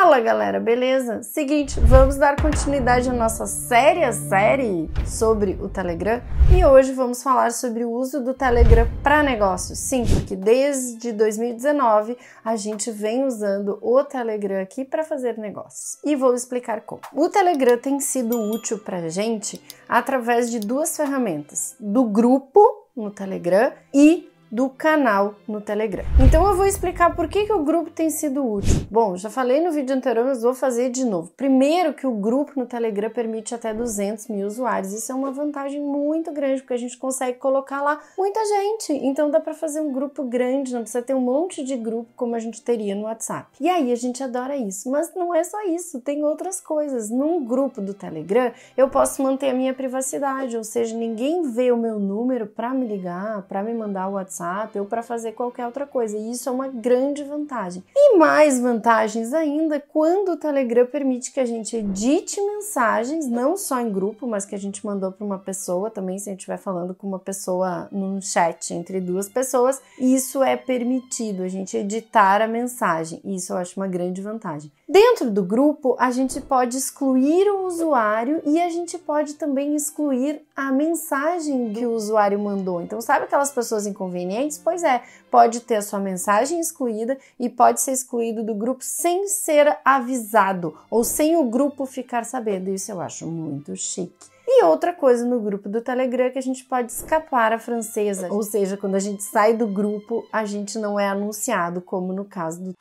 Fala galera, beleza? Seguinte, vamos dar continuidade à nossa séria série sobre o Telegram e hoje vamos falar sobre o uso do Telegram para negócios. Sim, porque desde 2019 a gente vem usando o Telegram aqui para fazer negócios e vou explicar como. O Telegram tem sido útil para gente através de duas ferramentas: do grupo no Telegram e do canal no Telegram. Então eu vou explicar por que, que o grupo tem sido útil. Bom, já falei no vídeo anterior, mas vou fazer de novo. Primeiro que o grupo no Telegram permite até 200 mil usuários. Isso é uma vantagem muito grande, porque a gente consegue colocar lá muita gente. Então dá para fazer um grupo grande, não precisa ter um monte de grupo como a gente teria no WhatsApp. E aí a gente adora isso. Mas não é só isso, tem outras coisas. Num grupo do Telegram, eu posso manter a minha privacidade, ou seja, ninguém vê o meu número para me ligar, para me mandar o WhatsApp WhatsApp ou para fazer qualquer outra coisa. E isso é uma grande vantagem. E mais vantagens ainda quando o Telegram permite que a gente edite mensagens, não só em grupo, mas que a gente mandou para uma pessoa também, se a gente estiver falando com uma pessoa num chat entre duas pessoas, isso é permitido, a gente editar a mensagem. Isso eu acho uma grande vantagem. Dentro do grupo, a gente pode excluir o usuário e a gente pode também excluir a mensagem que o usuário mandou. Então, sabe aquelas pessoas inconvenientes? Pois é, pode ter a sua mensagem excluída e pode ser excluído do grupo sem ser avisado ou sem o grupo ficar sabendo. Isso eu acho muito chique. E outra coisa no grupo do Telegram é que a gente pode escapar a francesa, ou seja, quando a gente sai do grupo, a gente não é anunciado, como no caso do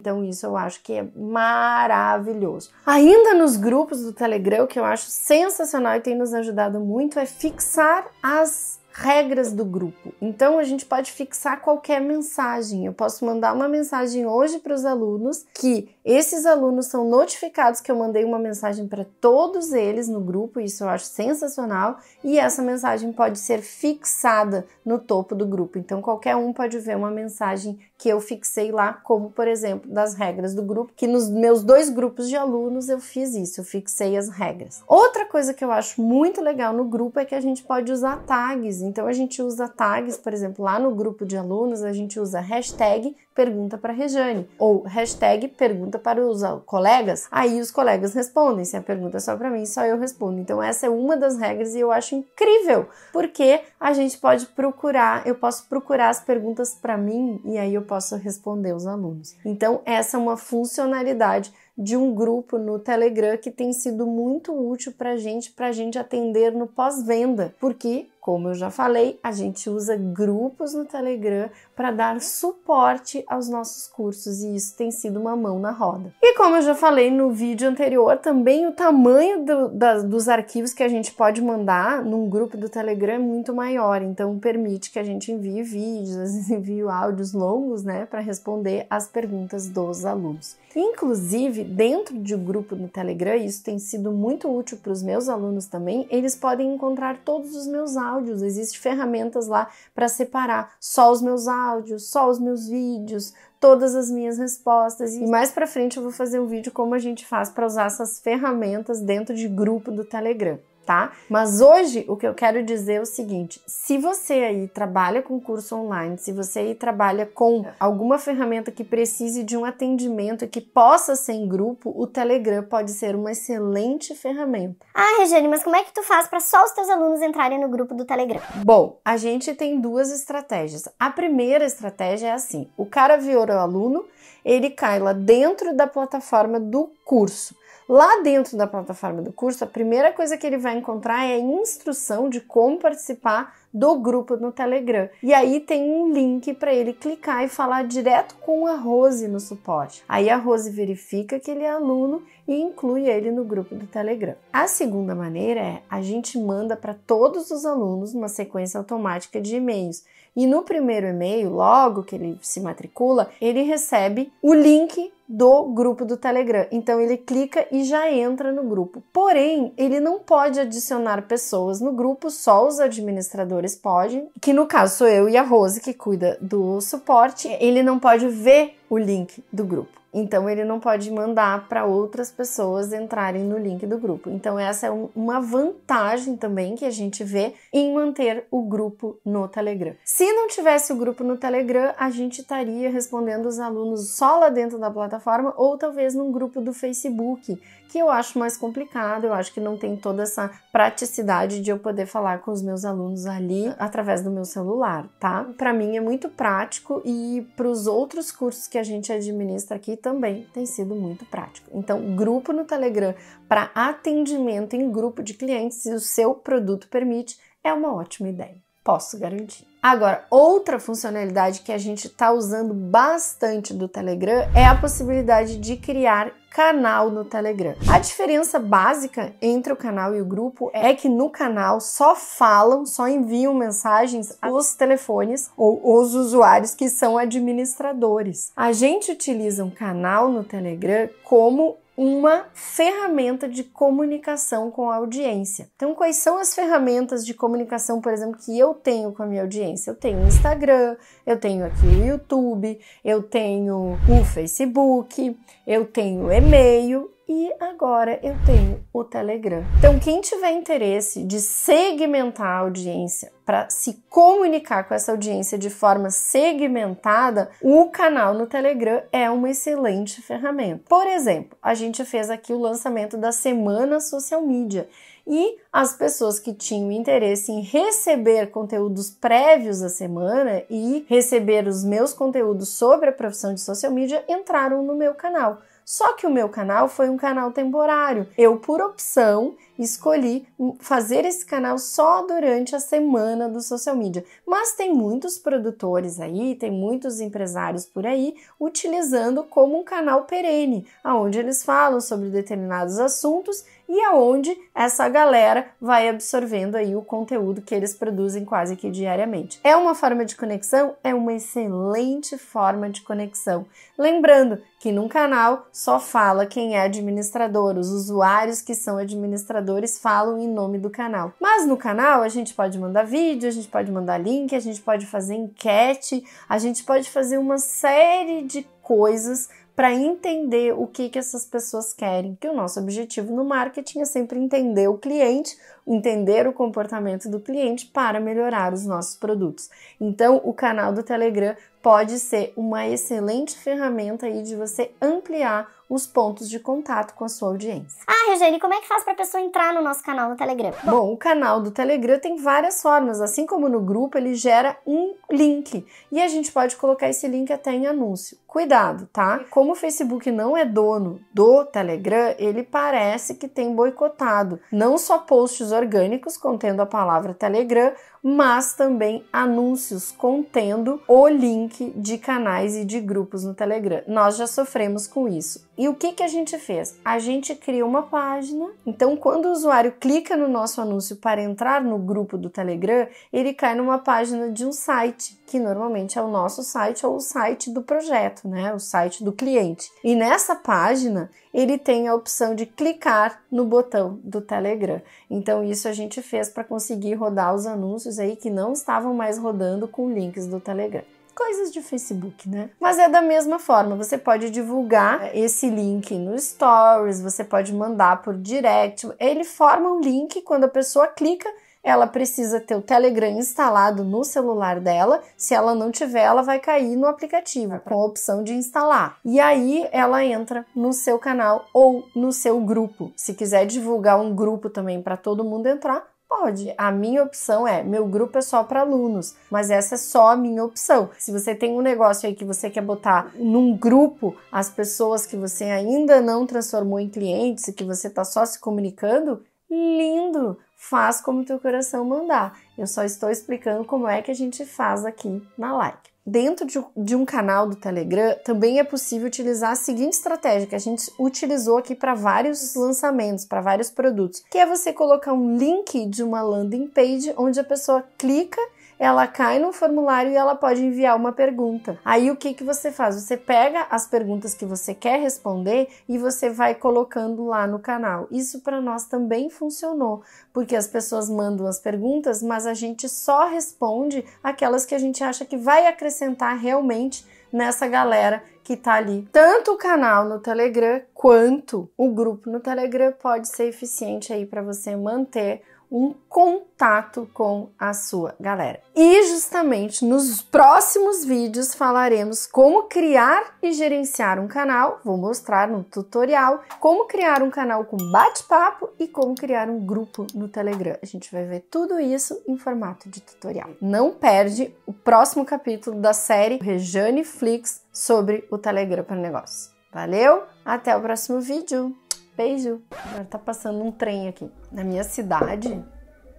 então, isso eu acho que é maravilhoso. Ainda nos grupos do Telegram, que eu acho sensacional e tem nos ajudado muito, é fixar as regras do grupo. Então a gente pode fixar qualquer mensagem. Eu posso mandar uma mensagem hoje para os alunos que esses alunos são notificados que eu mandei uma mensagem para todos eles no grupo, isso eu acho sensacional, e essa mensagem pode ser fixada no topo do grupo. Então qualquer um pode ver uma mensagem que eu fixei lá, como por exemplo das regras do grupo, que nos meus dois grupos de alunos eu fiz isso, eu fixei as regras. Outra coisa que eu acho muito legal no grupo é que a gente pode usar tags. Então a gente usa tags, por exemplo, lá no grupo de alunos a gente usa hashtag pergunta para a Rejane, ou hashtag pergunta para os colegas, aí os colegas respondem. Se a pergunta é só para mim, só eu respondo. Então essa é uma das regras e eu acho incrível, porque a gente pode procurar, eu posso procurar as perguntas para mim e aí eu posso responder os alunos. Então essa é uma funcionalidade de um grupo no Telegram que tem sido muito útil para a gente, para a gente atender no pós-venda, porque, como eu já falei, a gente usa grupos no Telegram para dar suporte aos nossos cursos e isso tem sido uma mão na roda. E como eu já falei no vídeo anterior, também o tamanho do, da, dos arquivos que a gente pode mandar num grupo do Telegram é muito maior, então permite que a gente envie vídeos, envie áudios longos, né, para responder às perguntas dos alunos. Inclusive, inclusive dentro de um grupo no Telegram, e isso tem sido muito útil para os meus alunos também, eles podem encontrar todos os meus áudios. Existem ferramentas lá para separar só os meus áudios, só os meus vídeos, todas as minhas respostas. E mais para frente eu vou fazer um vídeo como a gente faz para usar essas ferramentas dentro de grupo do Telegram tá? Mas hoje o que eu quero dizer é o seguinte: se você aí trabalha com curso online, se você aí trabalha com alguma ferramenta que precise de um atendimento que possa ser em grupo, o Telegram pode ser uma excelente ferramenta. Ah, Regiane, mas como é que tu faz para só os teus alunos entrarem no grupo do Telegram? Bom, a gente tem duas estratégias. A primeira estratégia é assim: o cara virou aluno, ele cai lá dentro da plataforma do curso. Lá dentro da plataforma do curso, a primeira coisa que ele vai encontrar é a instrução de como participar do grupo no Telegram. E aí tem um link para ele clicar e falar direto com a Rose no suporte. Aí a Rose verifica que ele é aluno e inclui ele no grupo do Telegram. A segunda maneira é a gente manda para todos os alunos uma sequência automática de e-mails. E no primeiro e-mail, logo que ele se matricula, ele recebe o link do grupo do Telegram. Então ele clica e já entra no grupo. Porém, ele não pode adicionar pessoas no grupo, só os administradores apoiadores pode, que no caso sou eu e a Rose que cuida do suporte, ele não pode ver o link do grupo. Então ele não pode mandar para outras pessoas entrarem no link do grupo. Então essa é uma vantagem também que a gente vê em manter o grupo no Telegram. Se não tivesse o grupo no Telegram, a gente estaria respondendo os alunos só lá dentro da plataforma ou talvez num grupo do Facebook que eu acho mais complicado, eu acho que não tem toda essa praticidade de eu poder falar com os meus alunos ali através do meu celular, tá? Para mim é muito prático e para os outros cursos que a gente administra aqui também tem sido muito prático. Então, grupo no Telegram para atendimento em grupo de clientes, se o seu produto permite, é uma ótima ideia. Posso garantir. Agora, outra funcionalidade que a gente está usando bastante do Telegram é a possibilidade de criar canal no Telegram. A diferença básica entre o canal e o grupo é que no canal só falam, só enviam mensagens os telefones ou os usuários que são administradores. A gente utiliza um canal no Telegram como uma ferramenta de comunicação com a audiência. Então, quais são as ferramentas de comunicação, por exemplo, que eu tenho com a minha audiência? Eu tenho o Instagram, eu tenho aqui o YouTube, eu tenho o Facebook, eu tenho e-mail e agora eu tenho o Telegram. Então, quem tiver interesse de segmentar a audiência para se comunicar com essa audiência de forma segmentada, o canal no Telegram é uma excelente ferramenta. Por exemplo, a gente fez aqui o lançamento da Semana Social Media e as pessoas que tinham interesse em receber conteúdos prévios da semana e receber os meus conteúdos sobre a profissão de social media entraram no meu canal. Só que o meu canal foi um canal temporário. Eu, por opção, escolhi fazer esse canal só durante a semana do social media. Mas tem muitos produtores aí, tem muitos empresários por aí utilizando como um canal perene, onde eles falam sobre determinados assuntos e aonde essa galera vai absorvendo aí o conteúdo que eles produzem quase que diariamente. É uma forma de conexão, é uma excelente forma de conexão. Lembrando que num canal só fala quem é administrador, os usuários que são administradores falam em nome do canal. Mas no canal a gente pode mandar vídeo, a gente pode mandar link, a gente pode fazer enquete, a gente pode fazer uma série de coisas para entender o que, que essas pessoas querem. Que o nosso objetivo no marketing é sempre entender o cliente entender o comportamento do cliente para melhorar os nossos produtos. Então, o canal do Telegram pode ser uma excelente ferramenta aí de você ampliar os pontos de contato com a sua audiência. Ah, Regiane, como é que faz para a pessoa entrar no nosso canal no Telegram? Bom, Bom, o canal do Telegram tem várias formas, assim como no grupo, ele gera um link e a gente pode colocar esse link até em anúncio. Cuidado, tá? Como o Facebook não é dono do Telegram, ele parece que tem boicotado não só posts orgânicos contendo a palavra Telegram, mas também anúncios contendo o link de canais e de grupos no Telegram. Nós já sofremos com isso. E o que, que a gente fez? A gente criou uma página. Então, quando o usuário clica no nosso anúncio para entrar no grupo do Telegram, ele cai numa página de um site, que normalmente é o nosso site ou o site do projeto, né? O site do cliente. E nessa página, ele tem a opção de clicar no botão do Telegram. Então, então isso a gente fez para conseguir rodar os anúncios aí que não estavam mais rodando com links do Telegram coisas de Facebook, né? Mas é da mesma forma, você pode divulgar é, esse link no Stories, você pode mandar por direct, ele forma um link quando a pessoa clica ela precisa ter o Telegram instalado no celular dela. Se ela não tiver, ela vai cair no aplicativo com a opção de instalar. E aí ela entra no seu canal ou no seu grupo. Se quiser divulgar um grupo também para todo mundo entrar, Pode. A minha opção é, meu grupo é só para alunos, mas essa é só a minha opção. Se você tem um negócio aí que você quer botar num grupo as pessoas que você ainda não transformou em clientes e que você está só se comunicando, lindo faz como teu coração mandar. Eu só estou explicando como é que a gente faz aqui na like. Dentro de um canal do Telegram também é possível utilizar a seguinte estratégia que a gente utilizou aqui para vários lançamentos, para vários produtos, que é você colocar um link de uma landing page onde a pessoa clica ela cai no formulário e ela pode enviar uma pergunta. Aí o que, que você faz? Você pega as perguntas que você quer responder e você vai colocando lá no canal. Isso para nós também funcionou, porque as pessoas mandam as perguntas, mas a gente só responde aquelas que a gente acha que vai acrescentar realmente nessa galera que tá ali. Tanto o canal no Telegram quanto o grupo no Telegram pode ser eficiente aí para você manter um contato com a sua galera. E justamente nos próximos vídeos falaremos como criar e gerenciar um canal. Vou mostrar no tutorial como criar um canal com bate-papo e como criar um grupo no Telegram. A gente vai ver tudo isso em formato de tutorial. Não perde o próximo capítulo da série Rejane Flix sobre o Telegram para negócios. Valeu, até o próximo vídeo beijo. Agora tá passando um trem aqui. Na minha cidade,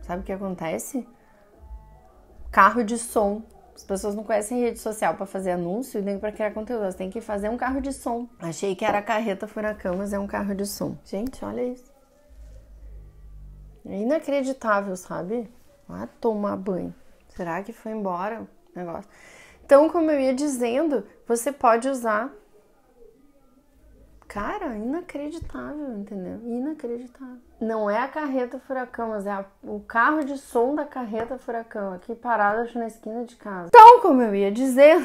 sabe o que acontece? Carro de som. As pessoas não conhecem rede social para fazer anúncio nem para criar conteúdo. Elas têm que fazer um carro de som. Achei que era carreta furacão, mas é um carro de som. Gente, olha isso. É inacreditável, sabe? Vai tomar banho. Será que foi embora o negócio? Então, como eu ia dizendo, você pode usar Cara, inacreditável, entendeu? Inacreditável. Não é a carreta furacão, mas é a, o carro de som da carreta furacão aqui parado acho, na esquina de casa. Então, como eu ia dizer.